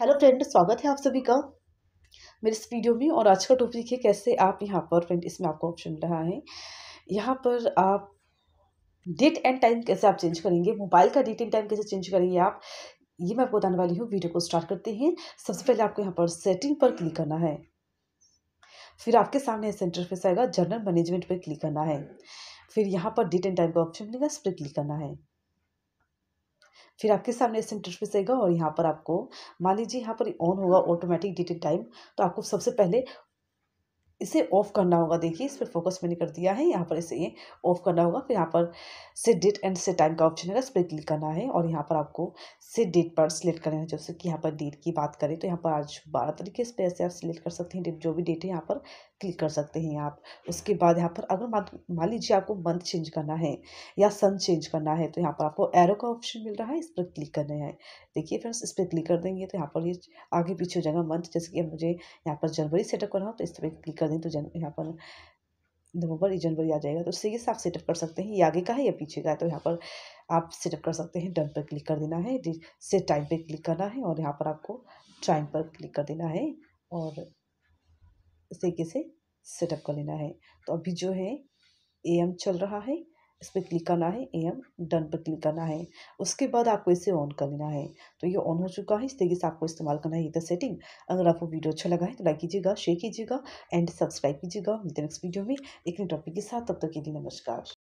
hello friend स्वागत है आप सभी का मेरे इस वीडियो में और आज का टॉपिक है कैसे आप यहाँ पर फ्रेंड इसमें आपको ऑप्शन रहा है यहाँ पर आप डेट एंड टाइम कैसे आप चेंज करेंगे मोबाइल का डेट एंड टाइम कैसे चेंज करेंगे आप ये मैं आपको बताने वाली हूँ वीडियो को स्टार्ट करते हैं सबसे पहले आपको यहाँ पर सेटिंग पर क्लिक करना है फिर आपके सामने सेंटर फेस आएगा जर्नल मैनेजमेंट पर क्लिक करना है फिर यहाँ पर डेट एंड टाइम का ऑप्शन मिलेगा इस पर क्लिक करना है फिर आपके सामने ऐसे इंटरफेस आएगा और यहाँ पर आपको मान लीजिए यहाँ पर ऑन होगा ऑटोमेटिक डिटेल टाइम तो आपको सबसे पहले इसे ऑफ करना होगा देखिए इस पर फोकस मैंने कर दिया है यहाँ पर इसे ये ऑफ करना होगा फिर यहाँ पर से डेट एंड से टाइम का ऑप्शन है इस पर क्लिक करना है और यहाँ पर आपको से डेट पर सिलेक्ट करना है जैसे कि यहाँ पर डेट की बात करें तो यहाँ पर आज बारह तरीके इस पर ऐसे आप सिलेक्ट कर सकते हैं डेट जो भी डेट है यहाँ पर क्लिक कर सकते हैं आप उसके बाद यहाँ पर अगर मान लीजिए आपको मंथ चेंज करना है या सन चेंज करना है तो यहाँ पर आपको एरो का ऑप्शन मिल रहा है इस पर क्लिक करना है देखिए फ्रेंड्स इस पर क्लिक कर देंगे तो यहाँ पर ये आगे पीछे हो जाएगा मंथ जैसे कि मुझे यहाँ पर जनवरी सेटअप करना हो तो इस पर क्लिक कर दें तो जन यहाँ पर नवंबर या जनवरी आ जाएगा तो उससे ये आप सेटअप कर सकते हैं ये आगे का है या पीछे का है तो यहाँ पर आप सेटअप कर सकते हैं डन पर क्लिक कर देना है से टाइम पर क्लिक करना है और यहाँ पर आपको टाइम पर क्लिक कर देना है और इस तरीके से सेटअप कर लेना है तो अभी जो है ए एम चल रहा है इस पर क्लिक करना है ए एम डन पर क्लिक करना है उसके बाद आपको इसे ऑन कर लेना है तो ये ऑन हो चुका है इस तरीके से आपको इस्तेमाल करना है ये द सेटिंग अगर आपको वीडियो अच्छा लगा है तो लाइक कीजिएगा शेयर कीजिएगा एंड सब्सक्राइब कीजिएगा मिलते नेक्स्ट वीडियो में एक नए टॉपिक के साथ तब तक के लिए नमस्कार